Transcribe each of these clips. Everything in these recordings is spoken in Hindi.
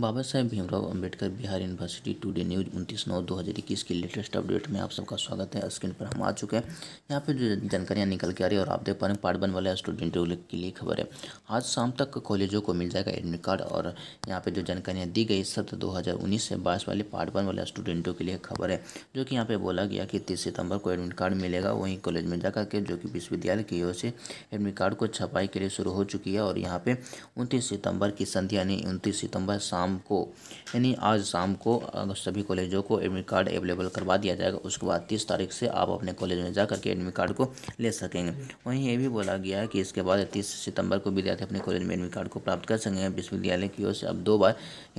बाबा Saheb Bhimrao Ambedkar Bihar university today news उनतीस नौ दो हज़ार इक्कीस की लेटेस्ट अपडेट में आप सबका स्वागत है स्क्रीन पर हम आ चुके हैं यहाँ पे जो जानकारियाँ निकल के आ रही है और आप देख पा रहे हैं पार्ट वन वाले स्टूडेंटों के लिए खबर है आज शाम तक कॉलेजों को मिल जाएगा एडमिट कार्ड और यहाँ पर जो जानकारियाँ दी गई सत्र दो हज़ार उन्नीस से बाईस वाले पार्ट वन वाले स्टूडेंटों के लिए खबर है जो कि यहाँ पर बोला गया कि तीस सितम्बर को एडमिट कार्ड मिलेगा वहीं कॉलेज में जाकर के जो कि विश्वविद्यालय की ओर से एडमिट कार्ड को छपाई के लिए शुरू हो चुकी है और यहाँ पर उनतीस सितम्बर की संध्या यानी उनतीस सितम्बर शाम शाम को यानी आज शाम को सभी कॉलेजों को एडमिट कार्ड अवेलेबल करवा दिया जाएगा उसके बाद तीस तारीख से आप अपने कॉलेज में जा करके एडमिट कार्ड को ले सकेंगे वहीं ये भी बोला गया है कि इसके बाद तीस सितंबर को विद्यार्थी अपने कॉलेज में एडमिट कार्ड को प्राप्त कर सकेंगे विश्वविद्यालय की ओर से अब दो बार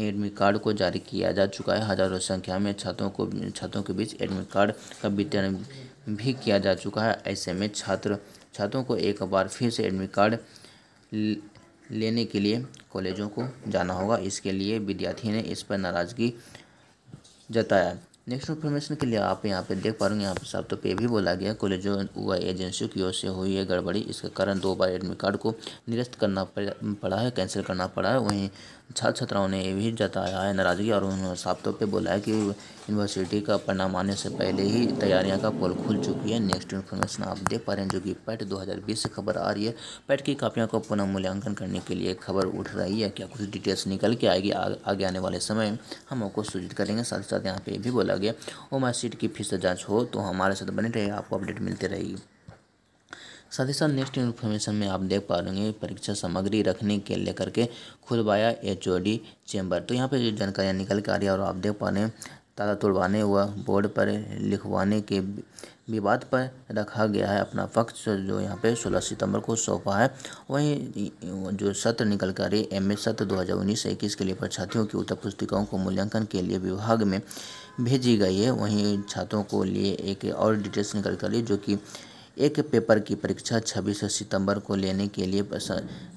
एडमिट कार्ड को जारी किया जा चुका है हजारों संख्या में छात्रों को छात्रों के बीच एडमिट कार्ड का वितरण भी किया जा चुका है ऐसे में छात्र छात्रों को एक बार फिर से एडमिट कार्ड लेने के लिए कॉलेजों को जाना होगा इसके लिए विद्यार्थी ने इस पर नाराज़गी जताया नेक्स्ट इन्फॉर्मेशन के लिए आप यहाँ पे देख पा रहे हैं यहाँ पे साफ तो पे भी बोला गया कॉलेजों व एजेंसियों की ओर से हुई है गड़बड़ी इसके कारण दो बार एडमिट कार्ड को निरस्त करना पड़ा है कैंसिल करना पड़ा है वहीं छात्र छात्राओं ने भी जताया है नाराज़गी और उन्होंने साफ तौर तो पर बोला है कि यूनिवर्सिटी का परिणाम आने से पहले ही तैयारियां का पोल खुल चुकी है नेक्स्ट इन्फॉर्मेशन आप देख पा रहे हैं जो कि पैट 2020 से खबर आ रही है पैट की कापियों को पुनः मूल्यांकन करने के लिए खबर उठ रही है क्या कुछ डिटेल्स निकल के आएगी आगे आने वाले समय हम आपको सूचित करेंगे साथ ही साथ यहाँ पे भी बोला लगे और मार्कशीट की फीस तो जाँच हो तो हमारे साथ बने रहे आपको अपडेट मिलते रहेगी साथ ही साथ नेक्स्ट इन्फॉर्मेशन में आप देख पा रहे परीक्षा सामग्री रखने के लेकर के खुलवाया एच चैम्बर तो यहाँ पे जो जानकारियाँ निकल के आ रही है और आप देख पा रहे हैं ताला तोड़वाने व बोर्ड पर लिखवाने के विवाद पर रखा गया है अपना पक्ष जो यहाँ पे 16 सितंबर को सौंपा है वहीं जो सत्र निकल कर एम ए सत्र दो हज़ार उन्नीस इक्कीस के लिए परीक्षार्थियों की उत्तर पुस्तिकाओं को मूल्यांकन के लिए विभाग में भेजी गई है वहीं छात्रों को लिए एक और डिटेल्स निकल कर जो कि एक पेपर की परीक्षा 26 सितंबर को लेने के लिए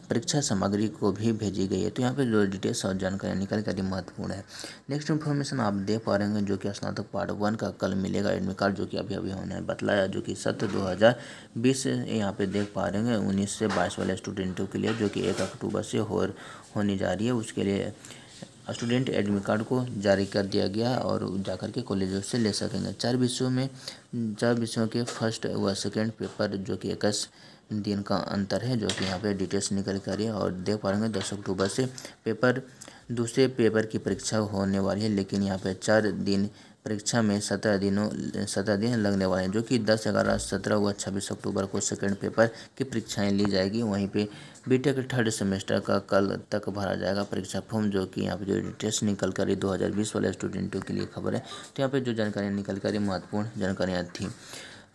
परीक्षा सामग्री को भी भेजी गई है तो यहाँ पे जो डिटेल्स और जानकारी निकल कर महत्वपूर्ण है नेक्स्ट इन्फॉर्मेशन आप दे पा रहे हैं जो कि स्नातक पार्ट वन का कल मिलेगा एडमिट कार्ड जो कि अभी अभी होने बतलाया जो कि सत्र दो हज़ार यहाँ पे देख पा रहे हैं उन्नीस से बाईस वाले स्टूडेंटों के लिए जो कि एक अक्टूबर से हो होने जा रही है उसके लिए स्टूडेंट एडमिट कार्ड को जारी कर दिया गया और जाकर के कॉलेजों से ले सकेंगे चार विषयों में चार विषयों के फर्स्ट व सेकेंड पेपर जो कि इक्कीस दिन का अंतर है जो कि यहाँ पे डिटेल्स निकल कर है और देख पा रहे दस अक्टूबर से पेपर दूसरे पेपर की परीक्षा होने वाली है लेकिन यहाँ पे चार दिन परीक्षा में सत्रह दिनों सत्रह दिन लगने वाले हैं जो कि दस ग्यारह सत्रह व छब्बीस अक्टूबर को सेकेंड पेपर की परीक्षाएं ली जाएगी वहीं पे बीटेक थर्ड सेमेस्टर का कल तक भरा जाएगा परीक्षा फॉर्म जो कि यहाँ पे जो टेस्ट निकल कर दो वाले स्टूडेंटों के लिए खबर है तो यहाँ पर जो जानकारियाँ निकल कर महत्वपूर्ण जानकारियाँ थी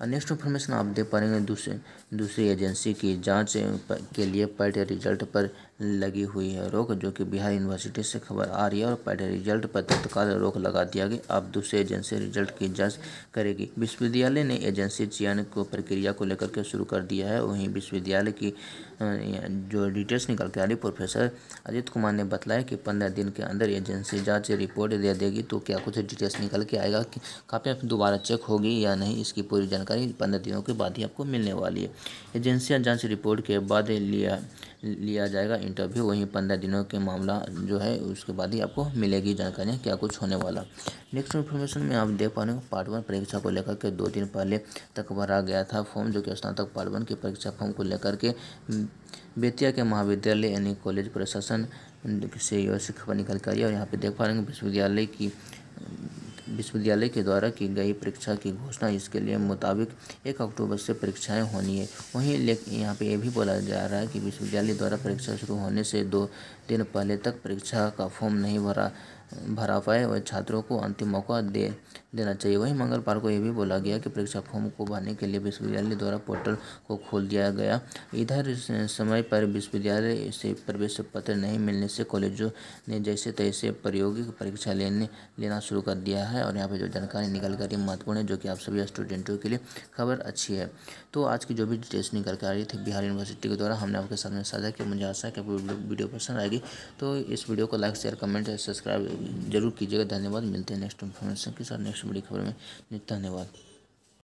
नेक्स्ट इन्फॉर्मेशन आप देख पा रहे हैं दूसरे दूसरी एजेंसी की जांच के लिए पैट रिजल्ट पर लगी हुई है रोक जो कि बिहार यूनिवर्सिटी से खबर आ रही है और पैट रिजल्ट पर तत्काल रोक लगा दिया गया अब दूसरी एजेंसी रिजल्ट की जांच करेगी विश्वविद्यालय ने एजेंसी चयन को प्रक्रिया को लेकर के शुरू कर दिया है वहीं विश्वविद्यालय की जो डिटेल्स निकल के आ रही प्रोफेसर अजित कुमार ने बताया कि पंद्रह दिन के अंदर एजेंसी जाँच रिपोर्ट दे देगी तो क्या कुछ डिटेल्स निकल के आएगा काफ़ी दोबारा चेक होगी या नहीं इसकी पूरी जानकारी जानकारी पंद्रह दिनों के बाद ही आपको मिलने वाली है एजेंसियाँ जाँच रिपोर्ट के बाद लिया लिया जाएगा इंटरव्यू वहीं पंद्रह दिनों के मामला जो है उसके बाद ही आपको मिलेगी जानकारियाँ क्या कुछ होने वाला नेक्स्ट इन्फॉर्मेशन में आप देख पा रहे हो पार्ट वन परीक्षा को लेकर के दो दिन पहले तक भरा गया था फॉर्म जो कि स्नातक पार्ट वन की परीक्षा फॉर्म को लेकर के बेतिया के महाविद्यालय यानी कॉलेज प्रशासन से यह शिक्षा निकल कर और यहाँ पर देख पा रहे हैं विश्वविद्यालय की विश्वविद्यालय के द्वारा की गई परीक्षा की घोषणा इसके लिए मुताबिक एक अक्टूबर से परीक्षाएं होनी है वहीं लेकिन यहाँ पे ये भी बोला जा रहा है कि विश्वविद्यालय द्वारा परीक्षा शुरू होने से दो दिन पहले तक परीक्षा का फॉर्म नहीं भरा भरा पाए वह छात्रों को अंतिम मौका दे देना चाहिए वहीं मंगलवार को यह भी बोला गया कि परीक्षा फॉर्म को भरने के लिए विश्वविद्यालय द्वारा पोर्टल को खोल दिया गया इधर समय पर विश्वविद्यालय से प्रवेश पत्र नहीं मिलने से कॉलेजों ने जैसे तैसे प्रायोगिक परीक्षा लेने लेना शुरू कर दिया है और यहाँ पर जो जानकारी निकल कर महत्वपूर्ण है जो कि आप सभी स्टूडेंटों के लिए खबर अच्छी है तो आज की जो भी डिटेल्स निकल कर आ रही थी बिहार यूनिवर्सिटी के द्वारा हमने आपके सामने साझा किया मुझे आशा है कि वीडियो पसंद आएगी तो इस वीडियो को लाइक शेयर कमेंट सब्सक्राइब जरूर कीजिएगा धन्यवाद मिलते हैं नेक्स्ट इन्फॉर्मेशन के साथ नेक्स्ट बड़ी खबर में धन्यवाद